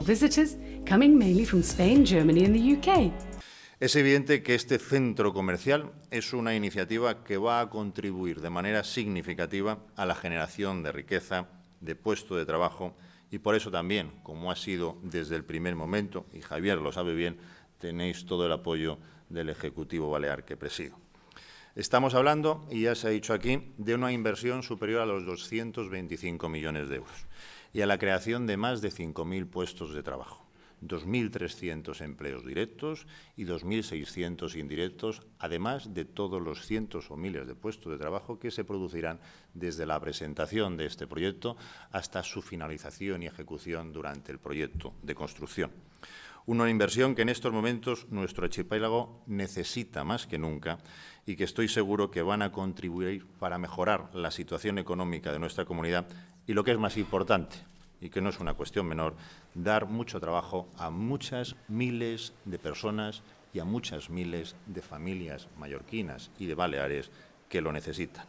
Visitors coming mainly from Spain, Germany and the UK. Es evidente que este centro comercial es una iniciativa que va a contribuir de manera significativa a la generación de riqueza, de puesto de trabajo y por eso también, como ha sido desde el primer momento, y Javier lo sabe bien, tenéis todo el apoyo del Ejecutivo Balear que presido. Estamos hablando, y ya se ha dicho aquí, de una inversión superior a los 225 millones de euros y a la creación de más de 5.000 puestos de trabajo, 2.300 empleos directos y 2.600 indirectos, además de todos los cientos o miles de puestos de trabajo que se producirán desde la presentación de este proyecto hasta su finalización y ejecución durante el proyecto de construcción. Una inversión que en estos momentos nuestro archipiélago necesita más que nunca y que estoy seguro que van a contribuir para mejorar la situación económica de nuestra comunidad y, lo que es más importante, y que no es una cuestión menor, dar mucho trabajo a muchas miles de personas y a muchas miles de familias mallorquinas y de Baleares que lo necesitan.